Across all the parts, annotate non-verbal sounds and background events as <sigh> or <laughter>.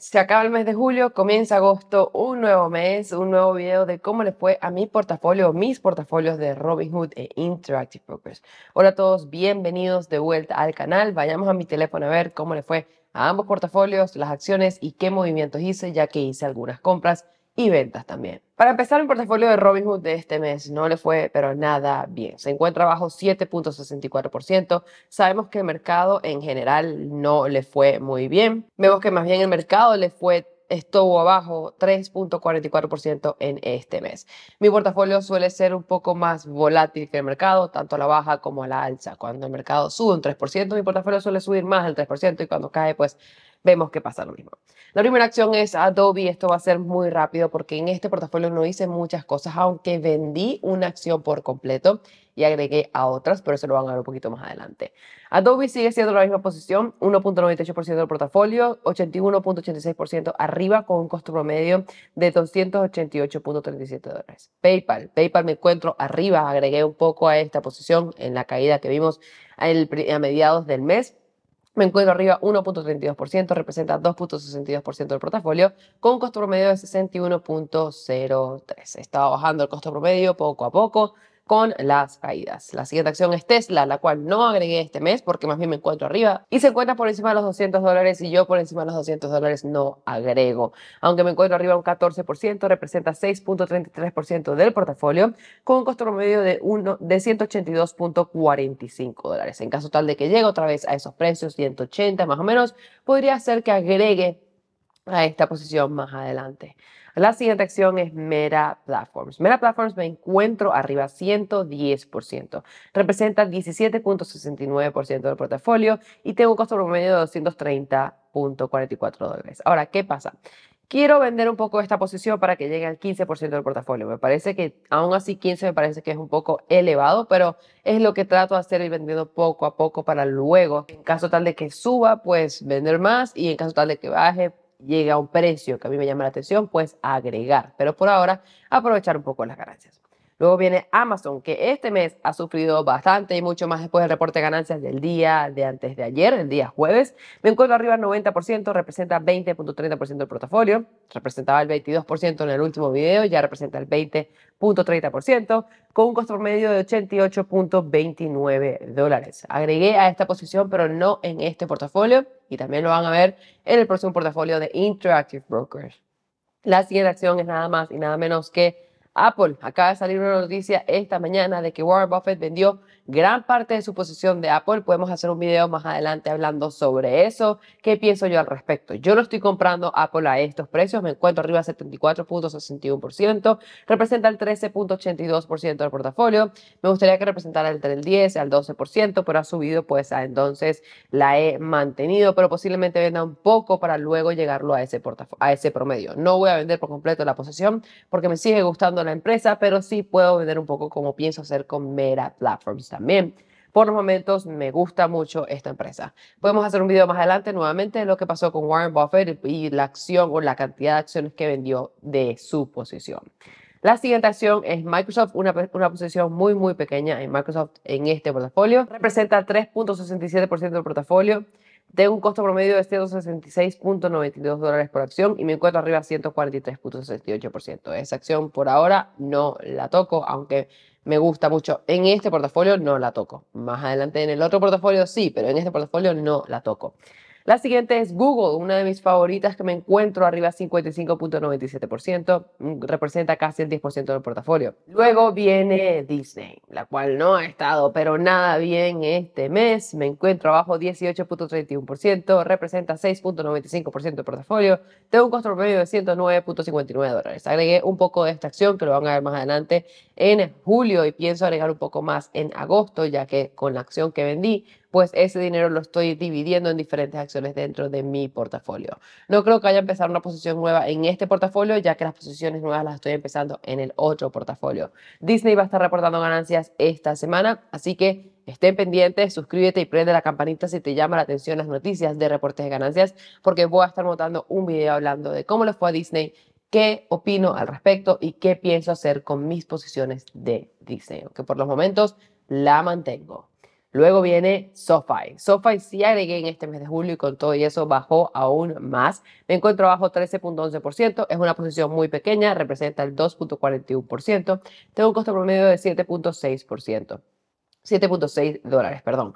Se acaba el mes de julio, comienza agosto, un nuevo mes, un nuevo video de cómo les fue a mi portafolio, mis portafolios de Robinhood e Interactive Brokers. Hola a todos, bienvenidos de vuelta al canal. Vayamos a mi teléfono a ver cómo les fue a ambos portafolios, las acciones y qué movimientos hice, ya que hice algunas compras y ventas también. Para empezar, mi portafolio de Robinhood de este mes no le fue pero nada bien. Se encuentra bajo 7.64%. Sabemos que el mercado en general no le fue muy bien. Vemos que más bien el mercado le fue estuvo abajo 3.44% en este mes. Mi portafolio suele ser un poco más volátil que el mercado, tanto a la baja como a la alza. Cuando el mercado sube un 3%, mi portafolio suele subir más del 3% y cuando cae, pues vemos que pasa lo mismo. La primera acción es Adobe, esto va a ser muy rápido porque en este portafolio no hice muchas cosas, aunque vendí una acción por completo y agregué a otras, pero eso lo van a ver un poquito más adelante. Adobe sigue siendo la misma posición, 1.98% del portafolio, 81.86% arriba con un costo promedio de 288.37 dólares. PayPal, PayPal me encuentro arriba, agregué un poco a esta posición en la caída que vimos a mediados del mes me encuentro arriba 1.32%, representa 2.62% del portafolio, con un costo promedio de 61.03. Estaba bajando el costo promedio poco a poco, con las caídas. La siguiente acción es Tesla, la cual no agregué este mes porque más bien me encuentro arriba y se encuentra por encima de los 200 dólares y yo por encima de los 200 dólares no agrego. Aunque me encuentro arriba un 14%, representa 6.33% del portafolio con un costo promedio de, de 182.45 dólares. En caso tal de que llegue otra vez a esos precios, 180 más o menos, podría ser que agregue a esta posición más adelante. La siguiente acción es Mera Platforms. Mera Platforms me encuentro arriba 110%. Representa 17.69% del portafolio y tengo un costo promedio de 230.44 dólares. Ahora, ¿qué pasa? Quiero vender un poco esta posición para que llegue al 15% del portafolio. Me parece que, aún así, 15 me parece que es un poco elevado, pero es lo que trato de hacer ir vendiendo poco a poco para luego, en caso tal de que suba, pues vender más y en caso tal de que baje, llega a un precio que a mí me llama la atención, pues agregar. Pero por ahora, aprovechar un poco las ganancias. Luego viene Amazon, que este mes ha sufrido bastante y mucho más después del reporte de ganancias del día de antes de ayer, el día jueves. Me encuentro arriba al 90%, representa 20.30% del portafolio, representaba el 22% en el último video, ya representa el 20.30%, con un costo promedio de 88.29 dólares. Agregué a esta posición, pero no en este portafolio, y también lo van a ver en el próximo portafolio de Interactive Brokers. La siguiente acción es nada más y nada menos que Apple acaba de salir una noticia esta mañana de que Warren Buffett vendió gran parte de su posición de Apple. Podemos hacer un video más adelante hablando sobre eso. ¿Qué pienso yo al respecto? Yo no estoy comprando Apple a estos precios. Me encuentro arriba a 74.61%. Representa el 13.82% del portafolio. Me gustaría que representara entre el 10 al 12%, pero ha subido, pues a entonces la he mantenido, pero posiblemente venda un poco para luego llegarlo a ese, a ese promedio. No voy a vender por completo la posición porque me sigue gustando la empresa, pero sí puedo vender un poco como pienso hacer con Meta Platforms también. Por los momentos me gusta mucho esta empresa. Podemos hacer un video más adelante nuevamente de lo que pasó con Warren Buffett y la acción o la cantidad de acciones que vendió de su posición. La siguiente acción es Microsoft, una, una posición muy, muy pequeña en Microsoft en este portafolio. Representa 3.67% del portafolio. Tengo un costo promedio de 166.92 dólares por acción y me encuentro arriba 143.68%. Esa acción por ahora no la toco, aunque me gusta mucho. En este portafolio no la toco. Más adelante en el otro portafolio sí, pero en este portafolio no la toco. La siguiente es Google, una de mis favoritas que me encuentro arriba 55.97%, mm, representa casi el 10% del portafolio. Luego viene Disney, la cual no ha estado pero nada bien este mes, me encuentro abajo 18.31%, representa 6.95% del portafolio, tengo un costo promedio de 109.59 dólares. Agregué un poco de esta acción que lo van a ver más adelante en julio y pienso agregar un poco más en agosto, ya que con la acción que vendí pues ese dinero lo estoy dividiendo en diferentes acciones dentro de mi portafolio. No creo que haya empezado una posición nueva en este portafolio, ya que las posiciones nuevas las estoy empezando en el otro portafolio. Disney va a estar reportando ganancias esta semana, así que estén pendientes, suscríbete y prende la campanita si te llama la atención las noticias de reportes de ganancias, porque voy a estar montando un video hablando de cómo les fue a Disney qué opino al respecto y qué pienso hacer con mis posiciones de Disney, que por los momentos la mantengo. Luego viene SoFi. SoFi sí agregué en este mes de julio y con todo y eso bajó aún más. Me encuentro bajo 13.11%, es una posición muy pequeña, representa el 2.41%, tengo un costo promedio de 7.6%. 7.6 dólares, perdón.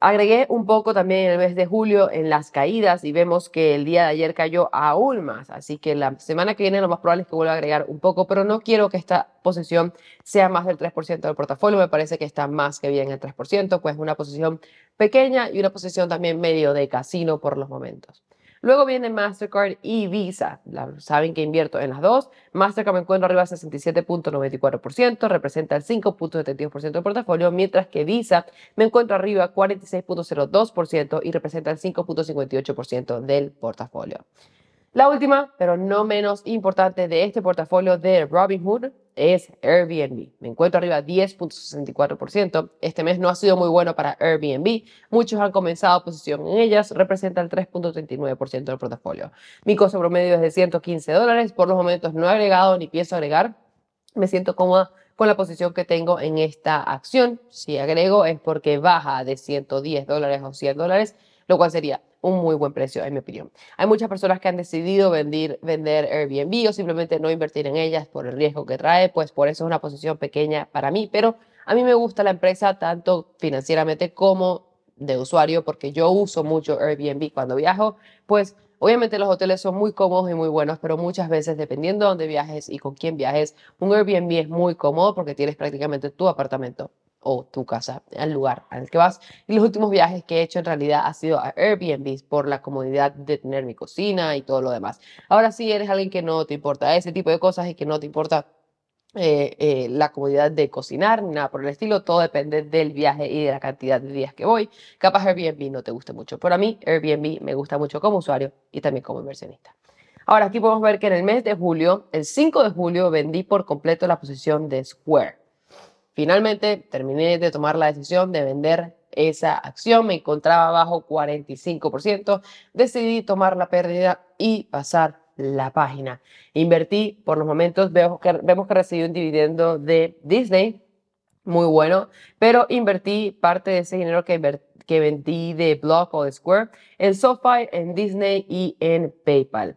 Agregué un poco también el mes de julio en las caídas y vemos que el día de ayer cayó aún más, así que la semana que viene lo más probable es que vuelva a agregar un poco, pero no quiero que esta posición sea más del 3% del portafolio, me parece que está más que bien el 3%, pues una posición pequeña y una posición también medio de casino por los momentos. Luego vienen Mastercard y Visa. saben que invierto en las dos. Mastercard me encuentro arriba a 67.94%, representa el 5.72% del portafolio, mientras que Visa me encuentro arriba 46.02% y representa el 5.58% del portafolio. La última, pero no menos importante de este portafolio de Robinhood es Airbnb. Me encuentro arriba 10.64%. Este mes no ha sido muy bueno para Airbnb. Muchos han comenzado posición en ellas. Representa el 3.39% del portafolio. Mi costo promedio es de 115 dólares. Por los momentos no he agregado ni pienso agregar. Me siento cómoda con la posición que tengo en esta acción. Si agrego es porque baja de 110 dólares o 100 dólares, lo cual sería un muy buen precio, en mi opinión. Hay muchas personas que han decidido vender, vender Airbnb o simplemente no invertir en ellas por el riesgo que trae, pues por eso es una posición pequeña para mí, pero a mí me gusta la empresa tanto financieramente como de usuario porque yo uso mucho Airbnb cuando viajo, pues Obviamente los hoteles son muy cómodos y muy buenos, pero muchas veces, dependiendo de dónde viajes y con quién viajes, un Airbnb es muy cómodo porque tienes prácticamente tu apartamento o tu casa, el lugar al que vas. Y los últimos viajes que he hecho en realidad ha sido a Airbnb por la comodidad de tener mi cocina y todo lo demás. Ahora si eres alguien que no te importa ese tipo de cosas y que no te importa eh, eh, la comodidad de cocinar nada por el estilo. Todo depende del viaje y de la cantidad de días que voy. Capaz Airbnb no te gusta mucho, pero a mí Airbnb me gusta mucho como usuario y también como inversionista. Ahora aquí podemos ver que en el mes de julio, el 5 de julio, vendí por completo la posición de Square. Finalmente, terminé de tomar la decisión de vender esa acción. Me encontraba bajo 45%. Decidí tomar la pérdida y pasar la página. Invertí, por los momentos vemos que, recibí un dividendo de Disney, muy bueno, pero invertí parte de ese dinero que, que vendí de Block o de Square en SoFi, en Disney y en PayPal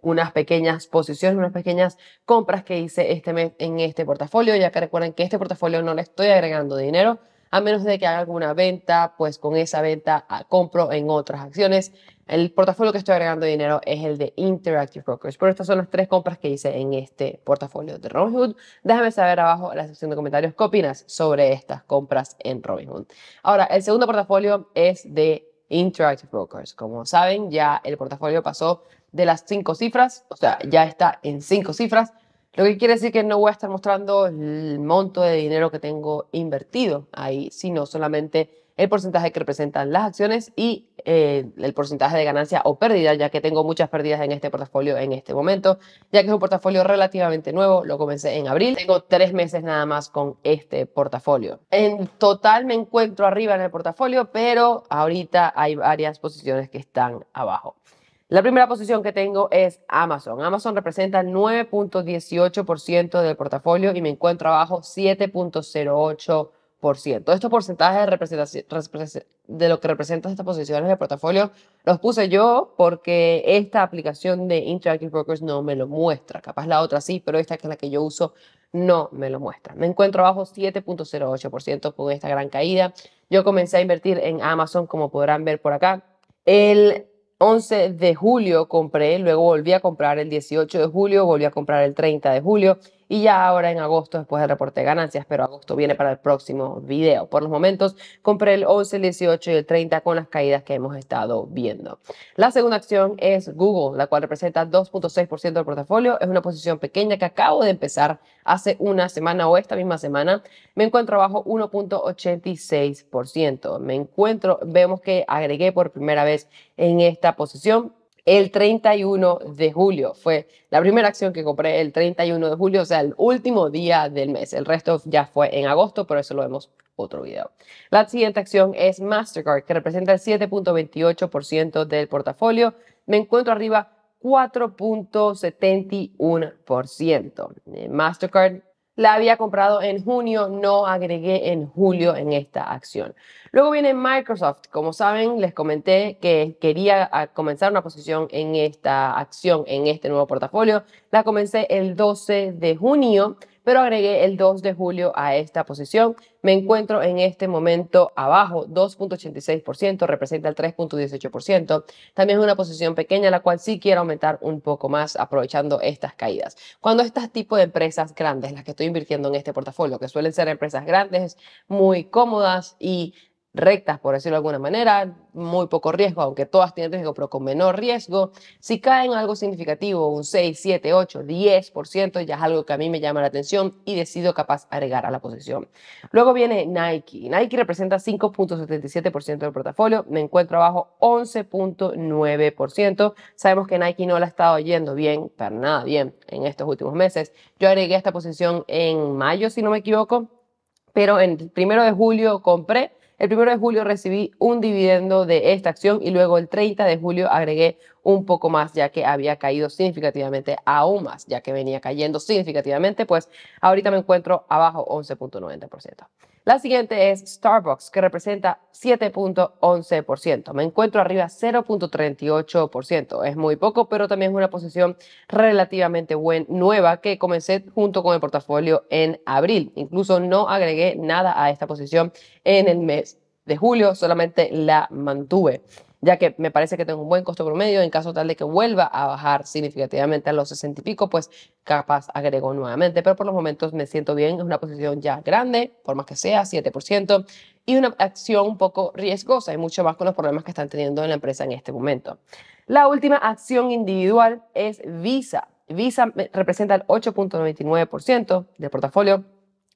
unas pequeñas posiciones, unas pequeñas compras que hice este mes en este portafolio, ya que recuerden que este portafolio no le estoy agregando dinero, a menos de que haga alguna venta, pues con esa venta ah, compro en otras acciones. El portafolio que estoy agregando dinero es el de Interactive Brokers, pero estas son las tres compras que hice en este portafolio de Robinhood. Déjame saber abajo en la sección de comentarios qué opinas sobre estas compras en Robinhood. Ahora, el segundo portafolio es de Interactive Brokers. Como saben, ya el portafolio pasó de las cinco cifras, o sea, ya está en cinco cifras, lo que quiere decir que no voy a estar mostrando el monto de dinero que tengo invertido ahí, sino solamente el porcentaje que representan las acciones y eh, el porcentaje de ganancia o pérdida, ya que tengo muchas pérdidas en este portafolio en este momento, ya que es un portafolio relativamente nuevo, lo comencé en abril, tengo tres meses nada más con este portafolio. En total me encuentro arriba en el portafolio, pero ahorita hay varias posiciones que están abajo. La primera posición que tengo es Amazon. Amazon representa 9.18% del portafolio y me encuentro abajo 7.08%. Estos porcentajes de, representación de lo que representan estas posiciones de portafolio los puse yo porque esta aplicación de Interactive Brokers no me lo muestra. Capaz la otra sí, pero esta que es la que yo uso no me lo muestra. Me encuentro abajo 7.08% con esta gran caída. Yo comencé a invertir en Amazon, como podrán ver por acá. El 11 de julio compré, luego volví a comprar el 18 de julio, volví a comprar el 30 de julio y ya ahora en agosto después del reporte de ganancias, pero agosto viene para el próximo video. Por los momentos compré el 11, el 18 y el 30 con las caídas que hemos estado viendo. La segunda acción es Google, la cual representa 2.6% del portafolio. Es una posición pequeña que acabo de empezar hace una semana o esta misma semana. Me encuentro abajo 1.86%. Me encuentro, vemos que agregué por primera vez en esta posición el 31 de julio. Fue la primera acción que compré el 31 de julio, o sea, el último día del mes. El resto ya fue en agosto, pero eso lo vemos otro video. La siguiente acción es Mastercard, que representa el 7.28% del portafolio. Me encuentro arriba 4.71%. Eh, Mastercard la había comprado en junio, no agregué en julio en esta acción. Luego viene Microsoft. Como saben, les comenté que quería ah, comenzar una posición en esta acción, en este nuevo portafolio. La comencé el 12 de junio pero agregué el 2 de julio a esta posición. Me encuentro en este momento abajo, 2.86%, representa el 3.18%. También es una posición pequeña, la cual sí quiero aumentar un poco más aprovechando estas caídas. Cuando estas tipo de empresas grandes, las que estoy invirtiendo en este portafolio, que suelen ser empresas grandes, muy cómodas y rectas, por decirlo de alguna manera, muy poco riesgo, aunque todas tienen riesgo, pero con menor riesgo. Si caen algo significativo, un 6, 7, 8, 10%, ya es algo que a mí me llama la atención y decido capaz agregar a la posición. Luego viene Nike. Nike representa 5.77% del portafolio, me encuentro abajo 11.9%. Sabemos que Nike no la ha estado yendo bien, para nada bien, en estos últimos meses. Yo agregué esta posición en mayo, si no me equivoco, pero en el primero de julio compré el primero de julio recibí un dividendo de esta acción y luego el 30 de julio agregué un poco más, ya que había caído significativamente, aún más, ya que venía cayendo significativamente, pues ahorita me encuentro abajo 11.90%. La siguiente es Starbucks, que representa 7.11%. Me encuentro arriba 0.38%. Es muy poco, pero también es una posición relativamente buena, nueva que comencé junto con el portafolio en abril. Incluso no agregué nada a esta posición en el mes de julio, solamente la mantuve ya que me parece que tengo un buen costo promedio en caso tal de que vuelva a bajar significativamente a los 60 y pico, pues capaz agrego nuevamente, pero por los momentos me siento bien, es una posición ya grande, por más que sea, 7%, y una acción un poco riesgosa y mucho más con los problemas que están teniendo en la empresa en este momento. La última acción individual es Visa. Visa representa el 8.99% del portafolio,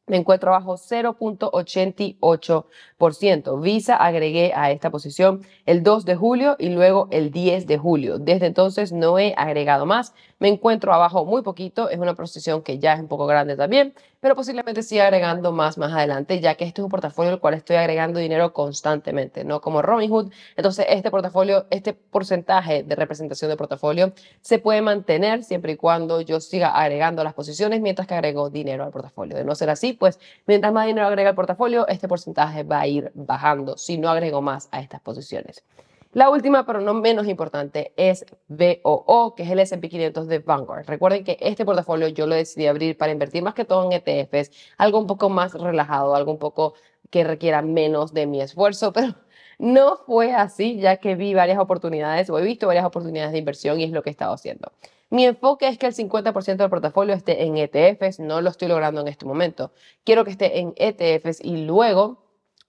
me encuentro abajo 0.88%. Visa agregué a esta posición el 2 de julio y luego el 10 de julio. Desde entonces no he agregado más. Me encuentro abajo muy poquito. Es una posición que ya es un poco grande también, pero posiblemente siga agregando más más adelante, ya que este es un portafolio al cual estoy agregando dinero constantemente, no como Robinhood. Entonces este portafolio, este porcentaje de representación de portafolio se puede mantener siempre y cuando yo siga agregando las posiciones mientras que agrego dinero al portafolio. De no ser así, pues mientras más dinero agrega al portafolio, este porcentaje va a ir bajando si no agrego más a estas posiciones. La última, pero no menos importante, es BOO, que es el S&P 500 de Vanguard. Recuerden que este portafolio yo lo decidí abrir para invertir más que todo en ETFs, algo un poco más relajado, algo un poco que requiera menos de mi esfuerzo, <laughs> pero no fue así, ya que vi varias oportunidades o he visto varias oportunidades de inversión y es lo que he estado haciendo. Mi enfoque es que el 50% del portafolio esté en ETFs, no lo estoy logrando en este momento. Quiero que esté en ETFs y luego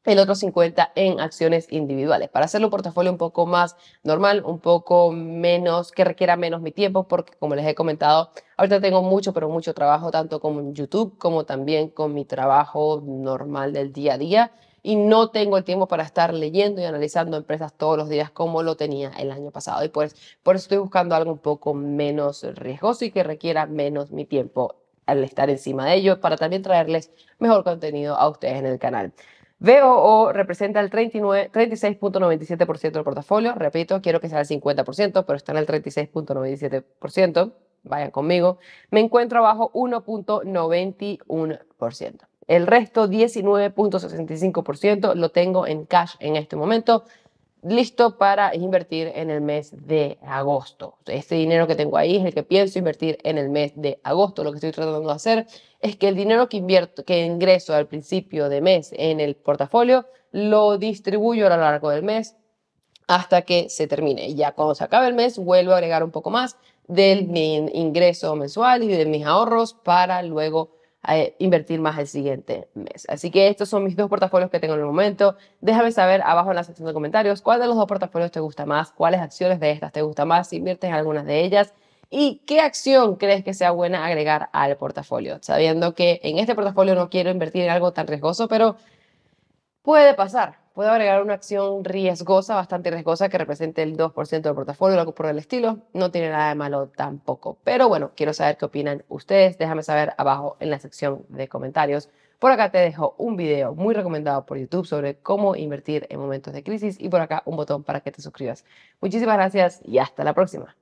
el otro 50 en acciones individuales, para hacerlo un portafolio un poco más normal, un poco menos, que requiera menos mi tiempo, porque como les he comentado, ahorita tengo mucho, pero mucho trabajo, tanto con YouTube como también con mi trabajo normal del día a día, y no tengo el tiempo para estar leyendo y analizando empresas todos los días como lo tenía el año pasado. Y por, por eso estoy buscando algo un poco menos riesgoso y que requiera menos mi tiempo al estar encima de ello para también traerles mejor contenido a ustedes en el canal. VOO representa el 36.97% del portafolio. Repito, quiero que sea el 50%, pero está en el 36.97%. Vayan conmigo. Me encuentro abajo 1.91%. El resto, 19.65%, lo tengo en cash en este momento, listo para invertir en el mes de agosto. Este dinero que tengo ahí es el que pienso invertir en el mes de agosto. Lo que estoy tratando de hacer es que el dinero que invierto, que ingreso al principio de mes en el portafolio, lo distribuyo a lo largo del mes hasta que se termine. Y ya cuando se acabe el mes, vuelvo a agregar un poco más del ingreso mensual y de mis ahorros para luego eh, invertir más el siguiente mes. Así que estos son mis dos portafolios que tengo en el momento. Déjame saber abajo en la sección de comentarios cuál de los dos portafolios te gusta más, cuáles acciones de estas te gusta más, si inviertes en algunas de ellas. ¿Y qué acción crees que sea buena agregar al portafolio? Sabiendo que en este portafolio no quiero invertir en algo tan riesgoso, pero puede pasar Puedo agregar una acción riesgosa, bastante riesgosa, que represente el 2% del portafolio, algo por el estilo. No tiene nada de malo tampoco. Pero bueno, quiero saber qué opinan ustedes. Déjame saber abajo en la sección de comentarios. Por acá te dejo un video muy recomendado por YouTube sobre cómo invertir en momentos de crisis y por acá un botón para que te suscribas. Muchísimas gracias y hasta la próxima.